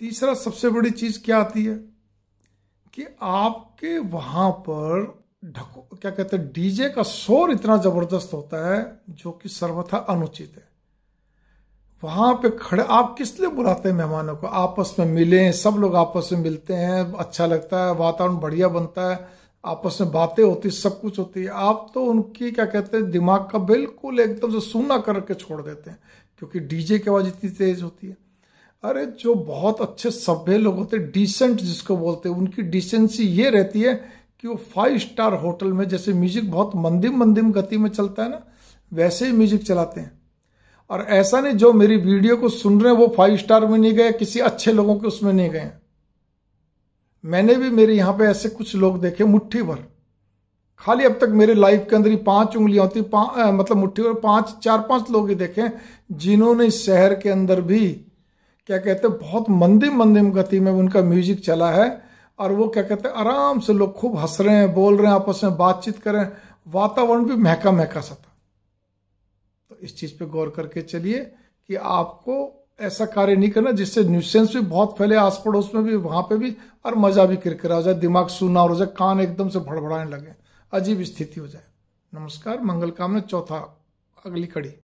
तीसरा सबसे बड़ी चीज क्या आती है कि आपके वहां पर ढको क्या कहते हैं डीजे का शोर इतना जबरदस्त होता है जो कि सर्वथा अनुचित है वहां पे खड़े आप किस लिए बुलाते हैं मेहमानों को आपस में मिले सब लोग आपस में मिलते हैं अच्छा लगता है वातावरण बढ़िया बनता है आपस में बातें होती सब कुछ होती है आप तो उनकी क्या कहते हैं दिमाग का बिल्कुल एकदम से सूना करके छोड़ देते हैं क्योंकि डीजे की आवाज़ इतनी तेज होती है अरे जो बहुत अच्छे सभ्य लोग होते डिसेंट जिसको बोलते हैं उनकी डिसेंसी ये रहती है कि वो फाइव स्टार होटल में जैसे म्यूजिक बहुत मंदिम मंदिम गति में चलता है ना वैसे ही म्यूजिक चलाते हैं और ऐसा नहीं जो मेरी वीडियो को सुन रहे हैं वो फाइव स्टार में नहीं गए किसी अच्छे लोगों के उसमें नहीं गए मैंने भी मेरे यहाँ पे ऐसे कुछ लोग देखे मुट्ठी भर खाली अब तक मेरे लाइफ के अंदर ही पांच उंगलियां होती मतलब मुट्ठी भर पांच चार पांच लोग ही देखे जिन्होंने शहर के अंदर भी क्या कहते हैं बहुत मंदिम मंदिम गति में उनका म्यूजिक चला है और वो क्या कहते हैं आराम से लोग खूब हंस रहे हैं बोल रहे हैं आपस में बातचीत कर रहे हैं वातावरण भी महका महका सा था तो इस चीज़ पे गौर करके चलिए कि आपको ऐसा कार्य नहीं करना जिससे न्यूसेंस भी बहुत फैले आस पड़ोस में भी वहां पे भी और मजा भी किरकिरा हो जाए दिमाग सुना हो जाए कान एकदम से भड़बड़ाने लगे अजीब स्थिति हो जाए नमस्कार मंगल कामना चौथा अगली कड़ी